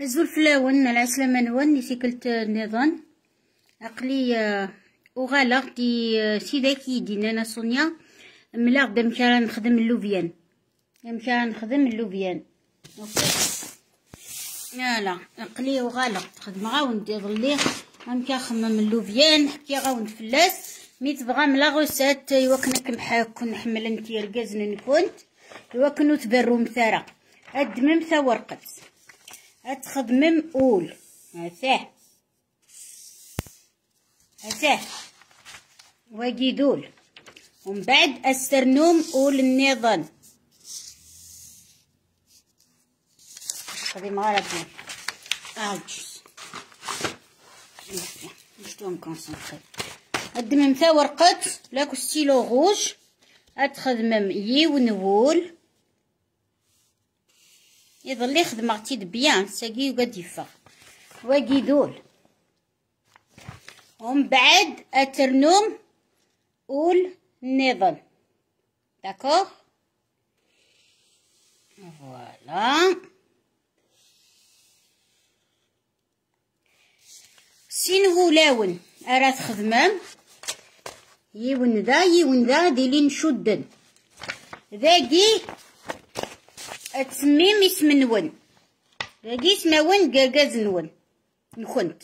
عزو الفلاون منون منوان نسيكلت نظام عقلي وغالغ آه، دي آه، سيداكي دي نانا سونيا ملاغ مشارا نخدم اللوبيان مشارا نخدم اللوبيان أوكي لا عقلي وغالغ تخدم غاون دي ظلي غنكا خمم اللوبيان حكي غاون فلاس ميت بغا ملا غوسات آه، يوكنك محاك نحمل انتي الكازن كنت يوكنو تبرو مثارا ادمم ثا ورقت من اول هسه هسه واجي دول ومن بعد استرنوم اول النظام خدي طيب، معايا دول عاجز آه، مش دون كونسنتري ثا من ورقات لاكو ستيلو غوج اتخدمم يي ونول خدمة خدمتي بيان ساقي وقد يفرق واقي دول ومن بعد اترنوم اول نظل داكوغ فوالا سين لاون اراد خدمام يون ذا يون ذا نشدن ذاكي تسميم اسم نون اسمون نون نخنت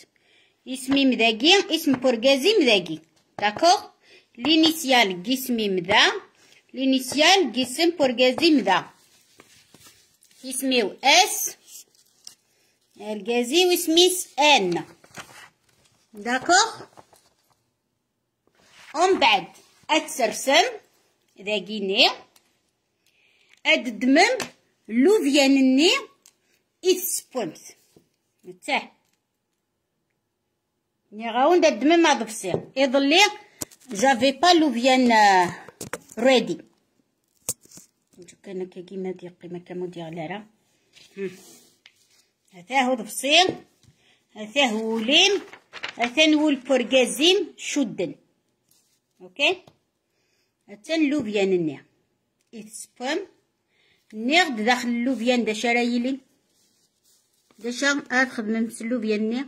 اسميم داكي اسم بركازيم مذاكي داكوغ لينيسيال كيسميم مذا لينيسيال كيسم بركازيم مذا اسميو اس الجازي وسميس ان داكوغ ومن بعد اتسرسم ذاكي جيني اددمم لوفيان إيتس بوينت مرتاح ني غاون دا دمم هاد بصير يضلي جافي با لوفيان آه، ريدي نجو كان كيما ديقي ما كامو ديغ لارا هتا هو دبصير هتا هو ليم هتا هو بورغازيم شدن اوكي هتا لوفيان ني إيتس بوينت نيغد داخل اللوبيان داش رايلي يلين داش عاد خدمة مس اللوبيان ني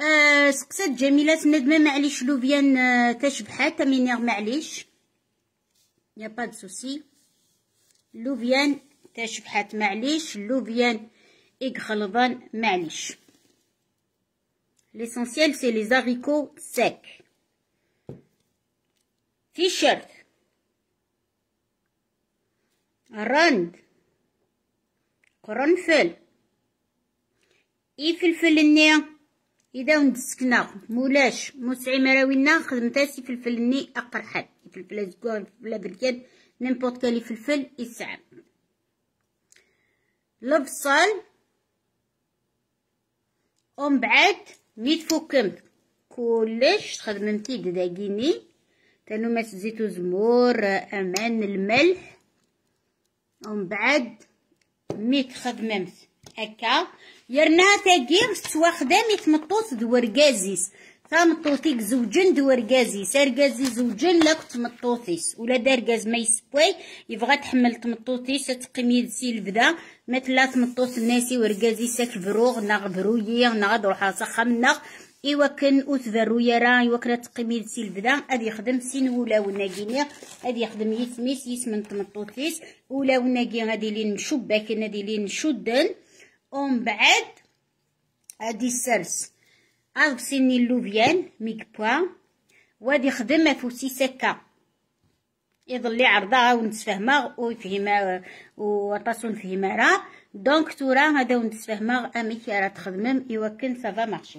آه سقسات جميلات ندمة معليش لوبيان آه تشبحات مي نيغ معليش يا با دو سوسي لوبيان تشبحات معليش لوبيان خلضان معليش ليسونسيال سي لي زاريكو secs. t رند قرنفل اي النية اذا ندسكنا مولاش موسعي مراوينا خدمتها سي فلفلني اقرحل فلفل زكوان فلفل بركان نيمبورت كالي فلفل يسعم البصل ومن بعد ملي تفكمت كلش تخدممتي دداكيني تنومات زيت وزمور امان الملح ومن بعد ميك خدممت هكا يرناها تاكي سوا خدامي تمطوط دو ركازيس تمطوطيك زوجن دو ركازيس ركازي زوجين لاك تمطوطيس ولا دار كاز ما يسبوي يبغى تحمل تمطوطيس تقيم يدسي لبدا مثلا تمطوط الناسي وركازيسك فروغ ناغ برويي ناغ دروحا سخا ناغ إوا كان إوكن أثبر يرا كانت تقميد سيلبدا غادي يخدم سين ولا كينيا غادي يخدم يسميس يسمن تمطوطيس ولا وناكي غادي لين شباكن غادي لين شدن ومن بعد غادي سرس أغ سيني لوفيان ميك بوا وغادي يخدم أفوسي سكا يظلي عرضها ونتفاهمها ويفهم وطاسو ونفهمها راه دونك تورا هذا ونتفاهمها أمي راه تخدمهم كان سافا مارشي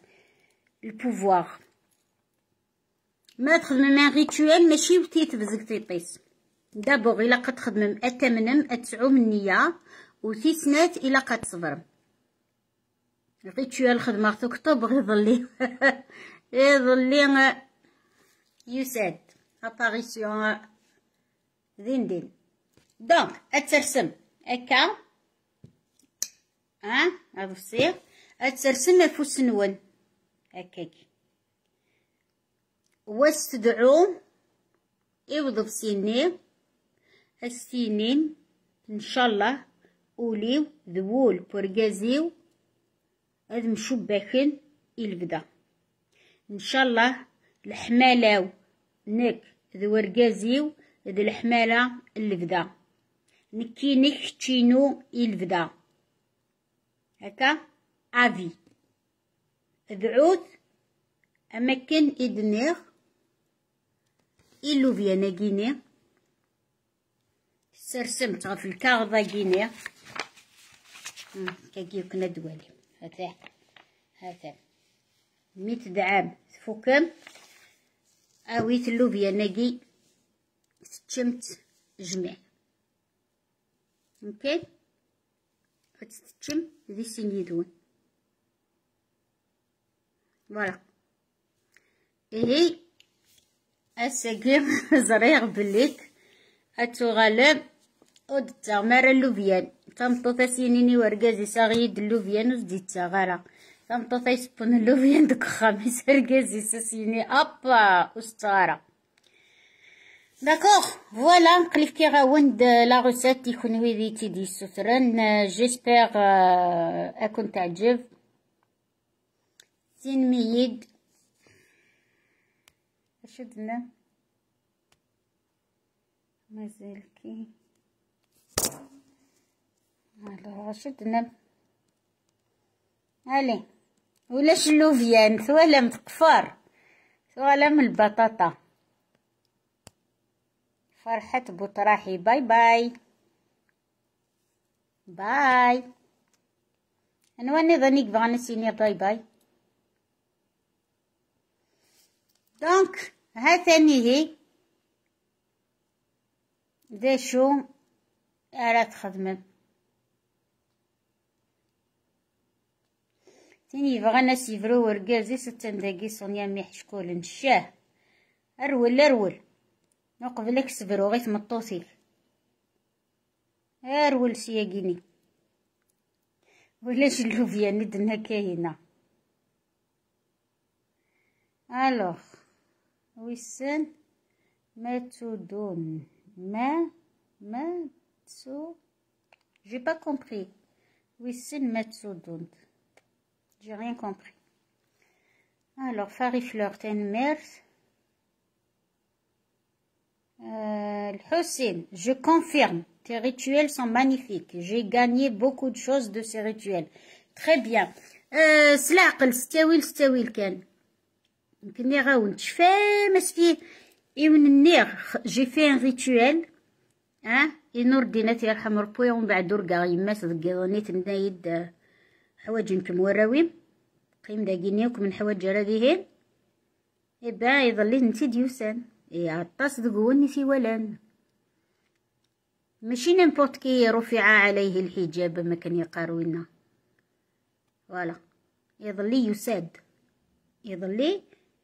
le pouvoir. ما تخدم من ريتوال ماشي وتي تيطيس دابور الا قد تخدمم اتمنم اتعوم النية وتي سنات الا قد تصبرم ريتوال خدمة غتوك طبغ يظلي يظلي يساد اباريسيون دين دين دونك اترسم هكا ها هذا الصيغ اترسم الفوس نون هكاكي واستدعو اوضب سيني السنين ان شاء الله اوليو ذوول برجازيو هاد مشبكين البدا ان شاء الله الحمالاو نك ذو رجازيو ذ الحمالة البدا نكي تشينو البدا هكا افي بعود أماكن إدنيغ إلو فيانا جيني في غف الكاغضة كاكيو كنا دوالي هذا هذا ميت دعام تفكم اويت اللوبيا ناقي ستشمت جميع اوكي تتشم ذي سنيدون Voilà. Et السقيم زريغ بليك التغلب ودتا مرا اللوبيان تنطوطا سينيني ورقازي ساغيد اللوفيان وزديتا غالا تنطوطا يسبون اللوبيان دوك خامس رقازي ساسيني ابا وستارا داكوغ فوالا نقلب كي غاوند لا غوسات تيكون ويدي تيدي سوتران جيسبيغ اكون تعجب سينميد شدنا مازال كي هلا شدنا هالي ولا اللوفيان ثوالا متقفر ثوالا من البطاطا فرحة بوطراحي باي باي باي انا واني ظنيك بغا نسيني باي باي دونك ها ثاني هي دي شو راه تخدم تاني بغانا سيفرو يفرو ورقازي ستة مداقي صونيا ميح شكون نشاه ارول ارول نقبلك سبرو غيث مطوسي ارول سياقيني ولاش اللوفيا ندنها كاينه الوغ wissen mais tu donnes mais mais j'ai pas compris wissen mais tu j'ai rien compris alors farifleur tenmer euh, Hussein, je confirme, tes rituels sont magnifiques. J'ai gagné beaucoup de choses de ces rituels. Très bien. Euh, نكني غاون تشفى مسفي إون النير جي في ان ريتوال اه ينور دينات يرحم ربي ومن بعد كاع يماس ذكيضنيت نايد حوايج نتم وراوي قيم داقينيوك من حوايج راذيهين يبا يظلي نتي ديوسان يعطاس ذقوني ولان ماشي نيمبورت كي رفع عليه الحجاب ما كان لنا فوالا يظلي يساد يظلي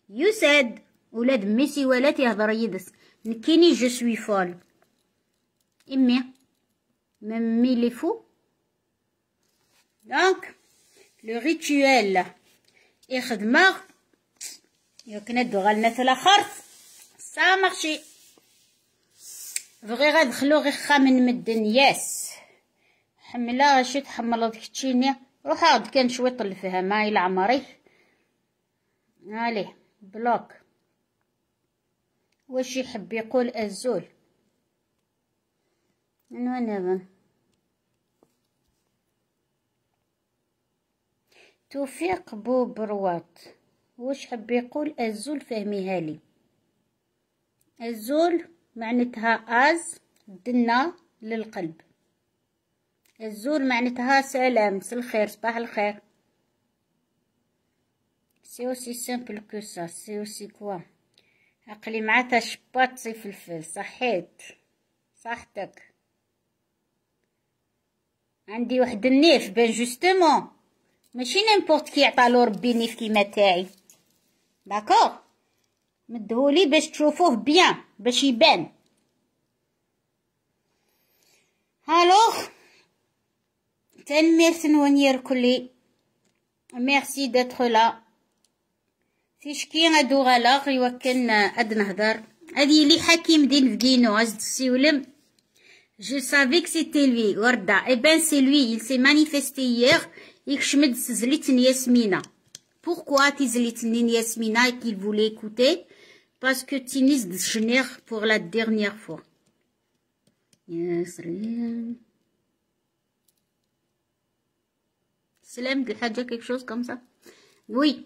يسعد ولاد ميسي ولا تيهضر يدس نكيني جو سوي فول امي مامي لي فو دونك لو ريتويل يخدمه كنا دغالنا في الاخر سا مارشي بغي غادخلو غي خامن مدن ياس حملا شي تحمل ديك تشيني روح عاد كان شويه طلفها ماي العمري عليه بلوك واش يحب يقول الزول من وين توفيق بوبروات واش حب يقول الزول فهميها لي الزول معنتها از دنا للقلب الزول معنتها سلام الخير صباح الخير سي اوسي سامبل كو سا سي اوسي كوا اقلي تا شباط سي فلفل صحيت صحتك عندي واحد النيف بان جوستومون ماشي نيمبورت كي عطالو ربي نيف كيما تاعي داكور مدهولي باش تشوفوه بيان باش يبان الوغ تنميرسن ونير كلي ميرسي دتر لا تيشكي غادور على غيوكن اد نهضر هادي لي حكيم دين فكينو اجد السيولم Je savais que c'était lui, Gorda. Eh ben, c'est lui. Il s'est manifesté hier. Il que Zlitn Yasmina. Pourquoi Tizlitn Yasmina et qu'il voulait écouter Parce que Tinis Dschner pour la dernière fois. Salam, quelque chose comme ça Oui.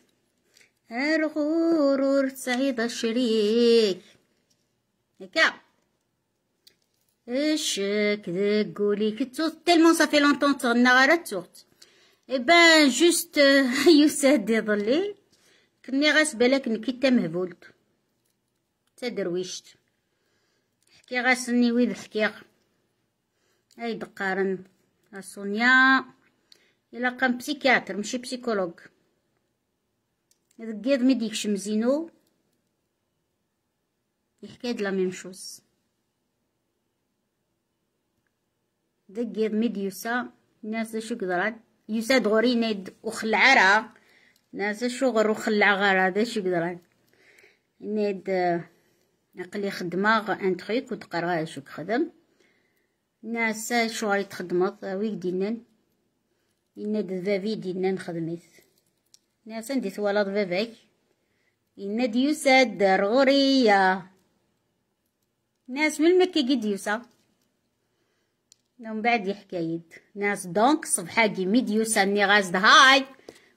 الغرور سعيد الشريك هكا الشك تقولي كتو تلمون صافي لونطون تغنى غير التوت بان جوست يسهد يضلي كني غاس بالك نكي تا مهبولت تا درويشت حكي غاسني ويد حكيغ اي دقارن سونيا الا قام بسيكياتر ماشي بسيكولوج هذا القيض ملي زينو يحكي لا ميم شوز دا القيض يوسا ناس شو قدرات يوسا دغوري نيد را ناس شو غر وخلع غرا دا شو قدرات نيد نقلي خدمة ان تخيك وتقرا شو خدم ناس شو غادي تخدمت ويك دينان ذا في دينان ناس عندي توالد باباك إن ديوسا دار غورية ناس من مكة قد ديوسا ومن بعد يحكايد ناس دونك صبحاكي مي ديوسا ني غازد هاي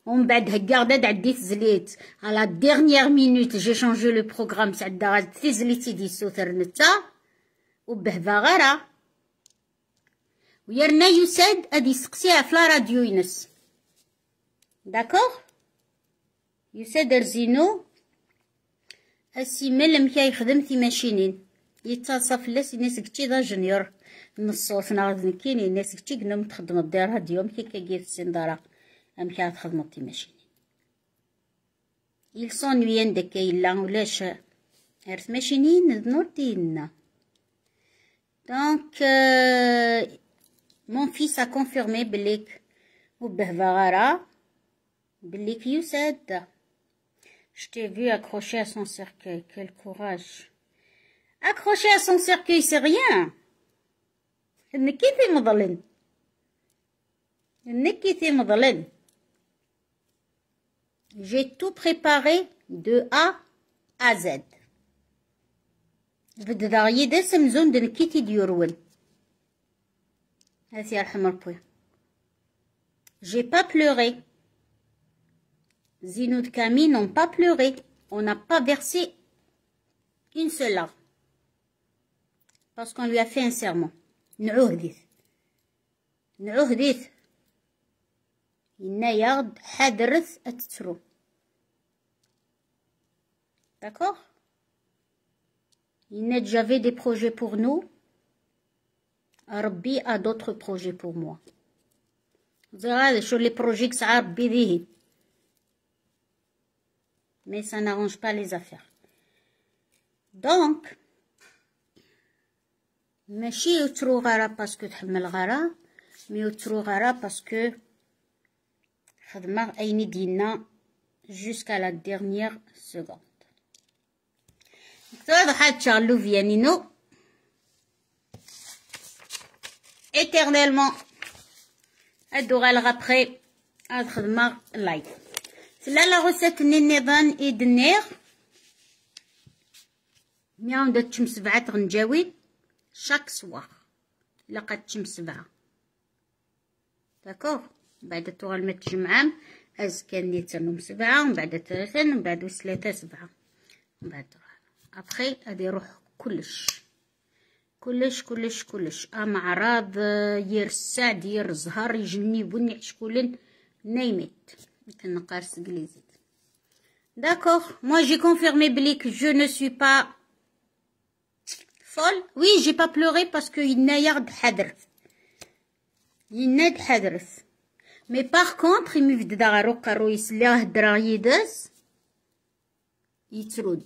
ومن بعد هكارداد عديت زليت على ديغنييغ مينوت جي شونجي لو بروغرام تاع الدراج تيزليتي دي سوثر نتا وبهبا غرا ويرنا يساد ادي سقسيها في لا راديو ينس داكوغ يسادر زينو السيمال لمكا يخدم ماشينين يتصف لس الناس كتي دا جنيور نصوص ناغد كيني الناس كتي قنم تخدم الدار هاد يوم كي كيجي السندارة أمكا تخدم تيماشينين يلصون ويان داكا يلا ولاش عرفت ماشينين نور دينا دونك مون فيس ا كونفيرمي بليك وبه فغارا بليك يسد Je t'ai vu accrocher à son cercueil. Quel courage. Accroché à son cercueil, c'est rien. Ne quittez Madeleine. Ne quittez Madeleine. J'ai tout préparé de A à Z. Je vais te donner des semaines de ne quitter Diorouel. Merci, Je J'ai pas pleuré. Zinoud Camille n'ont pas pleuré. On n'a pas versé une seule larme. Parce qu'on lui a fait un serment. نعهدث نعهدث إنايا hadrith أتترو D'accord Il n'a jamais des projets pour nous. Arbi a d'autres projets pour moi. Vous Sur les projets que ça a mais ça n'arrange pas les affaires. Donc, mais n'est pas trop parce que tu as eu mais c'est trop parce que tu as eu du jusqu'à la dernière seconde. Donc, je vous dis à bientôt. Éternellement, je après dis à تلا لا غوساتني النظام إدنيغ ميون دا تشم سبعة غنجاوي شاك سواغ إلا قد تشم سبعة داكوغ بعد توغل ما تجمعام أزكى نيتانهم سبعة ومن بعد ثلاثة ومن بعد وسلاتة سبعة ومن بعد أبخي غادي يروح كلش كلش كلش كلش امراض يرسع زهر الزهر بني عشكولين نيمت D'accord, moi j'ai confirmé Blik, je ne suis pas folle. Oui, j'ai pas pleuré parce qu'il a pas de hadr. Il a pas de hadr. Mais par contre, il m'a dit Il n'a pas de hadr. Il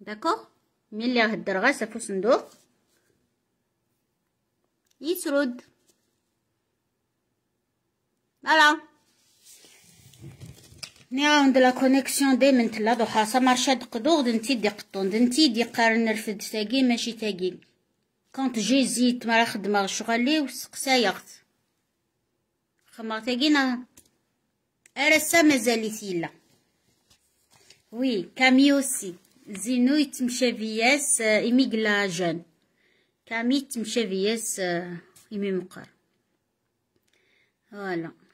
D'accord Mais il n'a pas de hadr, ça fait son dos. Il pas Voilà. نعاود لا كونيكسيون دي من تلا ضحى سمرشا دقدوغ دنتي دي قطون دنتي دي قارن نرفد تاقي ماشي تاقي كونت جيزيت مرا خدمة شغلي سايغت خما تاقينا ارسا مزالي تيلا وي كاميوسي زينو يتمشى فياس إيمي كلا جون كامي يتمشى فياس ايمي مقر فوالا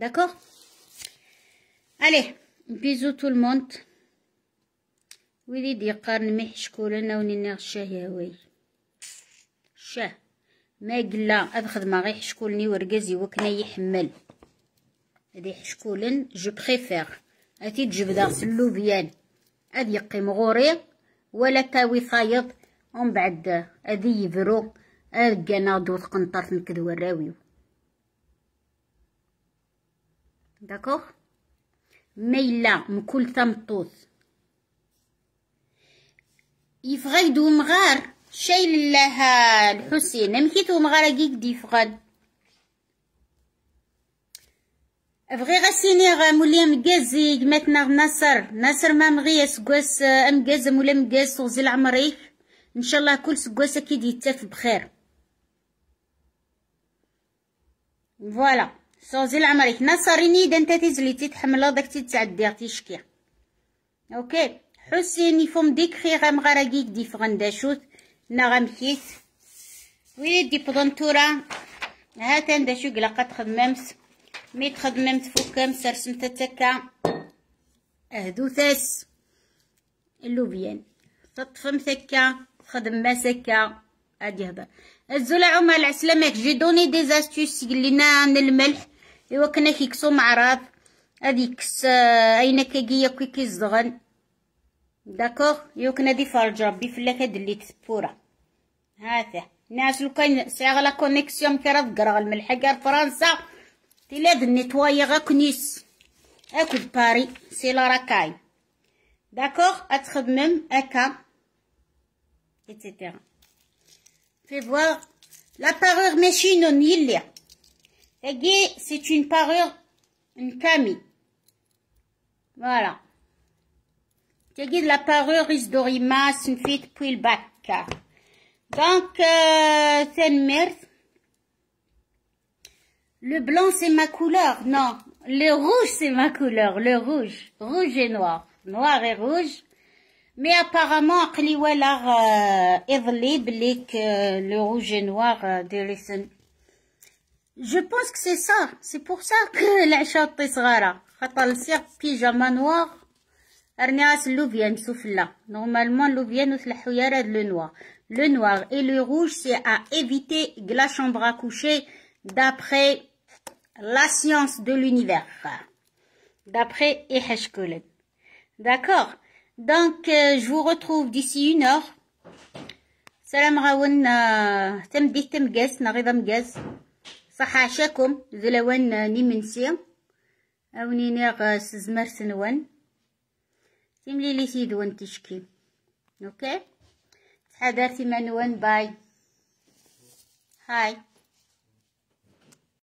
D'accord Allez, bisous tout le monde. وليدي قارن ناوني انا ونينا الشهاوي شه ما قلا هاد الخدمه غي حشكولني ورقازي وكنا يحمل هادي حشكولن جو بخيفيغ هاتي تجبدا سلوبيان هاد قيم غوري ولا تاوي صايض ومن بعد هادي يفرو هاد ناضو دوت قنطرت نكد وراويو داكوغ ميلا ثم مطوط يفغيدو مغار شايل لها الحسين امكيتو مغار كيك فغد افغي غسيني مولي مقازي قماتنا نصر نصر ما مغي سكواس امقاز مولي مقاز سوزي العمريك ان شاء الله كل سكواس اكيد يتاف بخير فوالا صوزي العمريك نصريني اذا انت تزلي تحمل داك تتعدي تيشكي اوكي حسيني فم ديك خي غام غراقيك دي فغنداشوت نا غامكيت ويدي بضنتورا هاتان داشو قلقة تخدممس مي تخدممت فكام سرسمت تكا اهدو ثاس اللوبيان تطفم ثكا تخدم ما سكا هادي هضر الزلع وما العسلامك جي دوني دي زاستيوس قلينا عن الملح ايوا كنا كيكسو معراض هادي آه، اين كيجي كي كيزغن داكوغ ايوا كنا دي فرج ربي فلا كدليت سبوره هاته ناس لو كان سيغ لا كونيكسيون كي راه تقرغل فرنسا تيلا د غا كنيس اكل باري سي لا راكاي داكوغ اتخدمم اكا ايتترا في فواغ لا بارور ماشي نون يلي c'est une parure, une camille. Voilà. C'est de la parure is dorima, sunfit, puis Donc, euh, c'est une Le blanc, c'est ma couleur. Non, le rouge, c'est ma couleur. Le rouge. Rouge et noir. Noir et rouge. Mais apparemment, euh, euh, le rouge et noir, de je pense que c'est ça. C'est pour ça que la chatte est صغيرة. خاطر pyjama noir, Normalement le وتلحو le noir. Le noir et le rouge, c'est à éviter la chambre à coucher d'après la science de l'univers. D'après Eheshkolen. D'accord Donc, euh, je vous retrouve d'ici une heure. Salam vous tem dit tem guess, فحاشاكم ذلوان نيمنسي او نينيغ سزمر سنوان لي سيدوان تشكي اوكي تحضر سيمانوان باي هاي